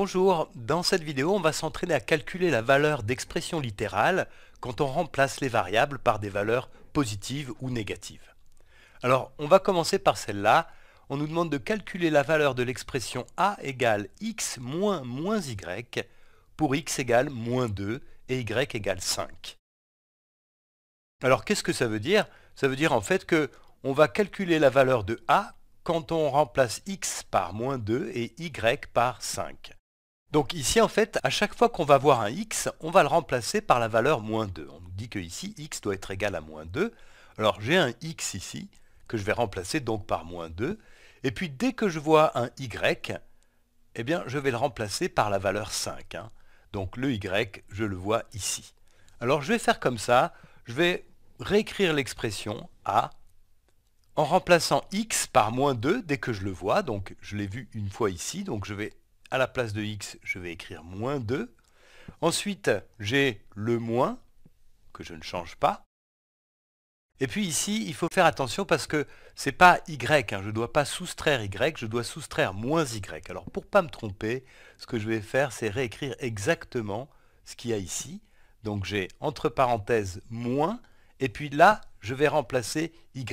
Bonjour, dans cette vidéo on va s'entraîner à calculer la valeur d'expression littérale quand on remplace les variables par des valeurs positives ou négatives. Alors on va commencer par celle-là, on nous demande de calculer la valeur de l'expression a égale x moins moins y pour x égale moins 2 et y égale 5. Alors qu'est-ce que ça veut dire Ça veut dire en fait que on va calculer la valeur de a quand on remplace x par moins 2 et y par 5. Donc ici, en fait, à chaque fois qu'on va voir un x, on va le remplacer par la valeur moins 2. On nous dit que ici, x doit être égal à moins 2. Alors j'ai un x ici, que je vais remplacer donc par moins 2. Et puis dès que je vois un y, eh bien je vais le remplacer par la valeur 5. Hein. Donc le y, je le vois ici. Alors je vais faire comme ça, je vais réécrire l'expression a en remplaçant x par moins 2 dès que je le vois, donc je l'ai vu une fois ici, donc je vais à la place de x, je vais écrire moins 2. Ensuite, j'ai le moins, que je ne change pas. Et puis ici, il faut faire attention parce que c'est pas y, hein. je ne dois pas soustraire y, je dois soustraire moins y. Alors pour ne pas me tromper, ce que je vais faire, c'est réécrire exactement ce qu'il y a ici. Donc j'ai entre parenthèses moins, et puis là, je vais remplacer y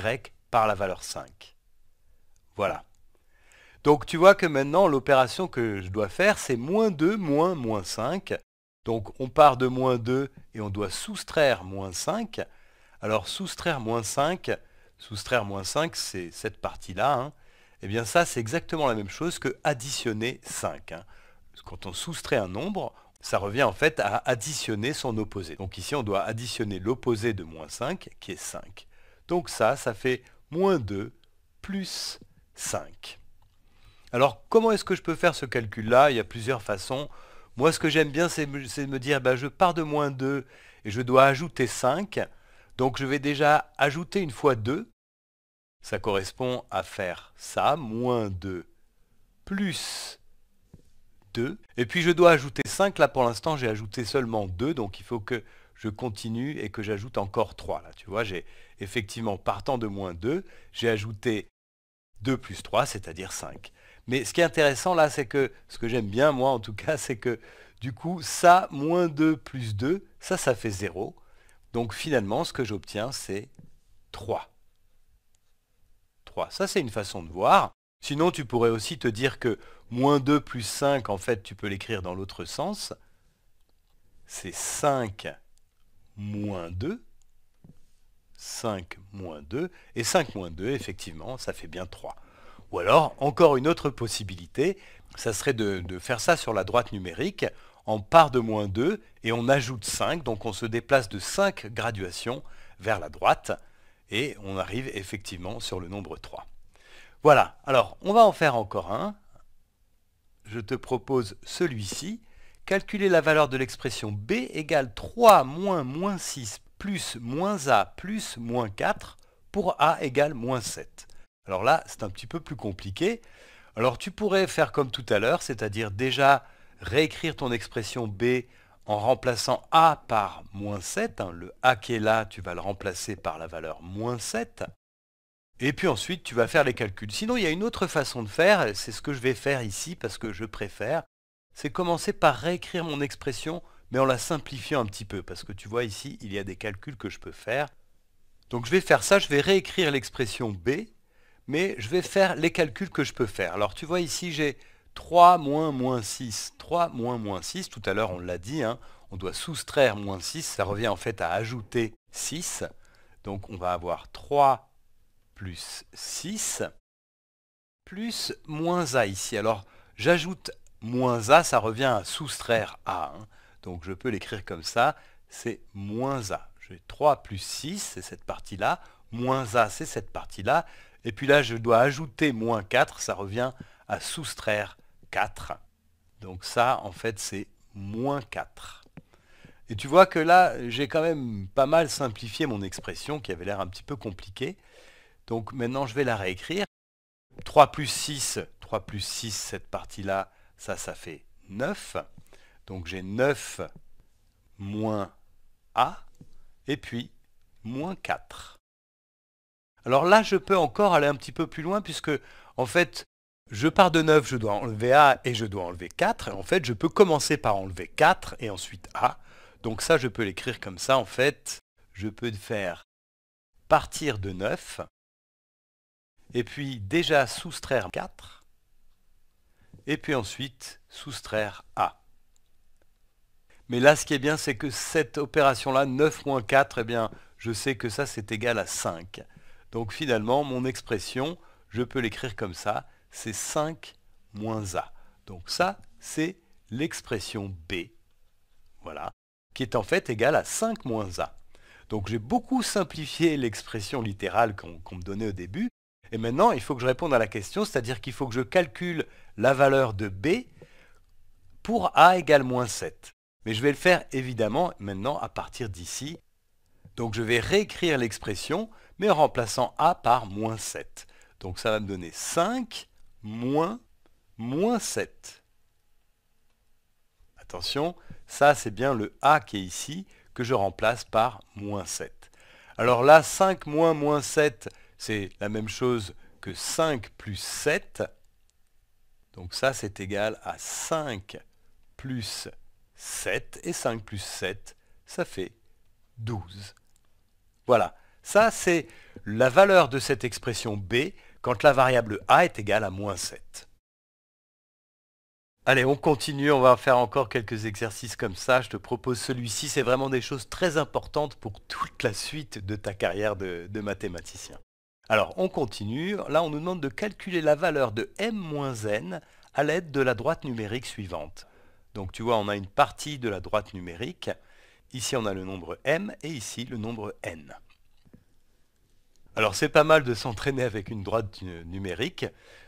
par la valeur 5. Voilà. Donc tu vois que maintenant l'opération que je dois faire c'est moins 2, moins, moins 5. Donc on part de moins 2 et on doit soustraire moins 5. Alors soustraire moins 5, soustraire moins 5 c'est cette partie-là. Hein. Eh bien ça c'est exactement la même chose que additionner 5. Hein. Quand on soustrait un nombre, ça revient en fait à additionner son opposé. Donc ici on doit additionner l'opposé de moins 5 qui est 5. Donc ça, ça fait moins 2 plus 5. Alors comment est-ce que je peux faire ce calcul-là Il y a plusieurs façons. Moi ce que j'aime bien c'est de me dire bah, je pars de moins 2 et je dois ajouter 5. Donc je vais déjà ajouter une fois 2. Ça correspond à faire ça, moins 2 plus 2. Et puis je dois ajouter 5. Là pour l'instant j'ai ajouté seulement 2. Donc il faut que je continue et que j'ajoute encore 3. tu vois, j'ai effectivement partant de moins 2, j'ai ajouté 2 plus 3, c'est-à-dire 5. Mais ce qui est intéressant là, c'est que, ce que j'aime bien moi en tout cas, c'est que du coup, ça moins 2 plus 2, ça, ça fait 0. Donc finalement, ce que j'obtiens, c'est 3. 3. Ça, c'est une façon de voir. Sinon, tu pourrais aussi te dire que moins 2 plus 5, en fait, tu peux l'écrire dans l'autre sens. C'est 5 moins 2. 5 moins 2. Et 5 moins 2, effectivement, ça fait bien 3. Ou alors, encore une autre possibilité, ça serait de, faire ça sur la droite numérique, on part de moins 2 et on ajoute 5, donc on se déplace de 5 graduations vers la droite et on arrive effectivement sur le nombre 3. Voilà, alors on va en faire encore un. Je te propose celui-ci. Calculer la valeur de l'expression b égale 3 moins moins 6 plus moins a plus moins 4 pour a égale moins 7. Alors là, c'est un petit peu plus compliqué. Alors tu pourrais faire comme tout à l'heure, c'est-à-dire déjà réécrire ton expression B en remplaçant A par moins 7. Hein. le A qui est là, tu vas le remplacer par la valeur moins 7. Et puis ensuite, tu vas faire les calculs. Sinon, il y a une autre façon de faire, c'est ce que je vais faire ici parce que je préfère, c'est commencer par réécrire mon expression, mais en la simplifiant un petit peu, parce que tu vois ici, il y a des calculs que je peux faire. Donc je vais faire ça, je vais réécrire l'expression B, mais je vais faire les calculs que je peux faire. Alors tu vois ici, j'ai 3 moins moins 6, 3 moins moins 6, tout à l'heure on l'a dit, hein. on doit soustraire moins 6, ça revient en fait à ajouter 6. Donc on va avoir 3 plus 6, plus moins a ici. Alors j'ajoute moins a, ça revient à soustraire a. Hein. Donc je peux l'écrire comme ça, c'est moins a. J'ai 3 plus 6, c'est cette partie-là, moins a, c'est cette partie-là. Et puis là, je dois ajouter moins 4, ça revient à soustraire 4. Donc ça, en fait, c'est moins 4. Et tu vois que là, j'ai quand même pas mal simplifié mon expression qui avait l'air un petit peu compliquée. Donc maintenant, je vais la réécrire. 3 plus 6, 3 plus 6, cette partie-là, ça, ça fait 9. Donc j'ai 9 moins A, et puis moins 4. Alors là, je peux encore aller un petit peu plus loin puisque, en fait, je pars de 9, je dois enlever A et je dois enlever 4. Et en fait, je peux commencer par enlever 4 et ensuite A. Donc ça, je peux l'écrire comme ça. En fait, je peux faire partir de 9 et puis déjà soustraire 4 et puis ensuite soustraire A. Mais là, ce qui est bien, c'est que cette opération-là, 9 moins 4, eh bien, je sais que ça, c'est égal à 5. Donc finalement, mon expression, je peux l'écrire comme ça, c'est 5 moins A. Donc ça, c'est l'expression B, voilà, qui est en fait égale à 5 moins A. Donc j'ai beaucoup simplifié l'expression littérale qu'on me donnait au début, et maintenant il faut que je réponde à la question, c'est-à-dire qu'il faut que je calcule la valeur de B pour A égale moins 7. Mais je vais le faire évidemment maintenant à partir d'ici, donc je vais réécrire l'expression, mais en remplaçant a par moins 7. Donc ça va me donner 5 moins moins 7. Attention, ça c'est bien le a qui est ici, que je remplace par moins 7. Alors là, 5 moins moins 7, c'est la même chose que 5 plus 7. Donc ça, c'est égal à 5 plus 7. Et 5 plus 7, ça fait 12. Voilà, ça c'est la valeur de cette expression b quand la variable a est égale à moins 7. Allez, on continue, on va faire encore quelques exercices comme ça. Je te propose celui-ci, c'est vraiment des choses très importantes pour toute la suite de ta carrière de, mathématicien. Alors, on continue. Là, on nous demande de calculer la valeur de m-n à l'aide de la droite numérique suivante. Donc, tu vois, on a une partie de la droite numérique. Ici, on a le nombre m et ici, le nombre n. Alors, c'est pas mal de s'entraîner avec une droite numérique.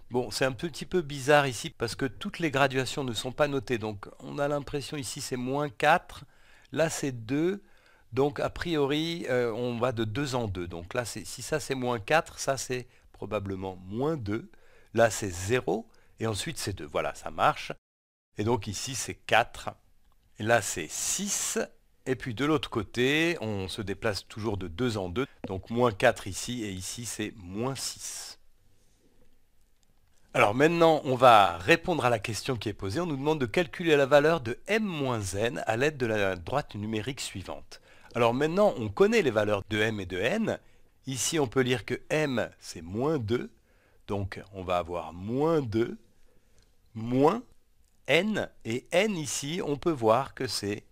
Bon, c'est un petit peu bizarre ici parce que toutes les graduations ne sont pas notées. Donc, on a l'impression ici, c'est moins 4. Là, c'est 2. Donc, a priori, euh, on va de 2 en 2. Donc là, si ça, c'est moins 4, ça, c'est probablement moins 2. Là, c'est 0. Et ensuite, c'est 2. Voilà, ça marche. Et donc ici, c'est 4. Et là, c'est 6. Et puis de l'autre côté, on se déplace toujours de 2 en 2. Donc moins 4 ici et ici c'est moins 6. Alors maintenant, on va répondre à la question qui est posée. On nous demande de calculer la valeur de m-n moins à l'aide de la droite numérique suivante. Alors maintenant, on connaît les valeurs de m et de n. Ici, on peut lire que m, c'est moins 2. Donc on va avoir moins 2, moins n. Et n ici, on peut voir que c'est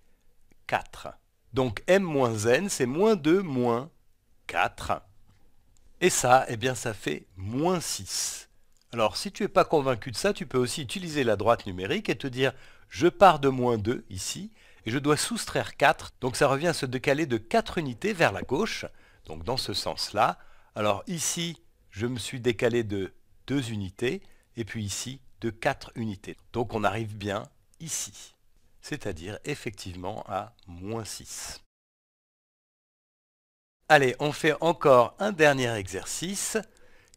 4. Donc m moins n, c'est moins 2 moins 4. Et ça, eh bien, ça fait moins 6. Alors, si tu n'es pas convaincu de ça, tu peux aussi utiliser la droite numérique et te dire « je pars de moins 2 ici, et je dois soustraire 4, donc ça revient à se décaler de 4 unités vers la gauche, donc dans ce sens-là. Alors ici, je me suis décalé de 2 unités, et puis ici, de 4 unités. Donc on arrive bien ici c'est-à-dire effectivement à moins 6. Allez, on fait encore un dernier exercice.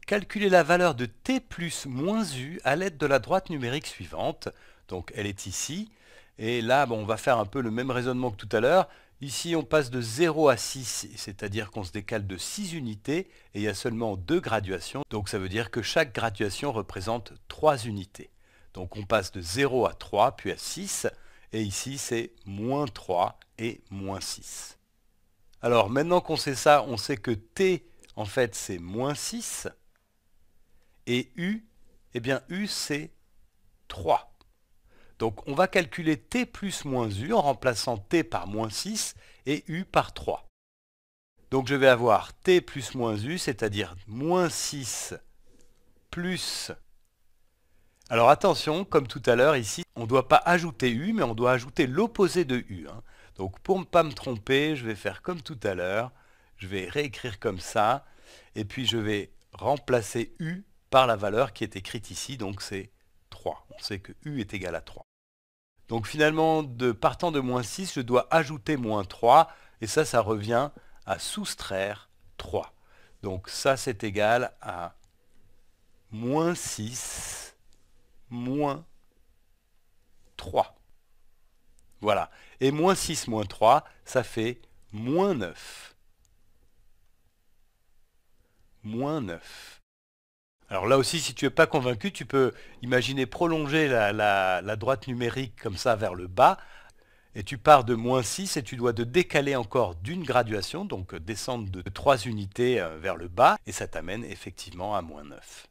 Calculez la valeur de t plus moins u à l'aide de la droite numérique suivante. Donc elle est ici. Et là, on va faire un peu le même raisonnement que tout à l'heure. Ici, on passe de 0 à 6, c'est-à-dire qu'on se décale de 6 unités et il y a seulement 2 graduations. Donc ça veut dire que chaque graduation représente 3 unités. Donc on passe de 0 à 3, puis à 6 et ici c'est moins 3 et moins 6. Alors maintenant qu'on sait ça, on sait que t en fait c'est moins 6 et u, eh bien u c'est 3. Donc on va calculer t plus moins u en remplaçant t par moins 6 et u par 3. Donc je vais avoir t plus moins u, c'est-à-dire moins 6 plus alors attention, comme tout à l'heure ici, on ne doit pas ajouter U, mais on doit ajouter l'opposé de U. Hein. Donc pour ne pas me tromper, je vais faire comme tout à l'heure. Je vais réécrire comme ça. Et puis je vais remplacer U par la valeur qui est écrite ici. Donc c'est 3. On sait que U est égal à 3. Donc finalement, de partant de moins 6, je dois ajouter moins 3. Et ça, ça revient à soustraire 3. Donc ça, c'est égal à moins 6 moins 3. Voilà. Et moins 6 moins 3, ça fait moins 9. Moins 9. Alors là aussi, si tu n'es pas convaincu, tu peux imaginer prolonger la, droite numérique comme ça vers le bas. Et tu pars de moins 6 et tu dois te décaler encore d'une graduation, donc descendre de 3 unités euh, vers le bas. Et ça t'amène effectivement à moins 9.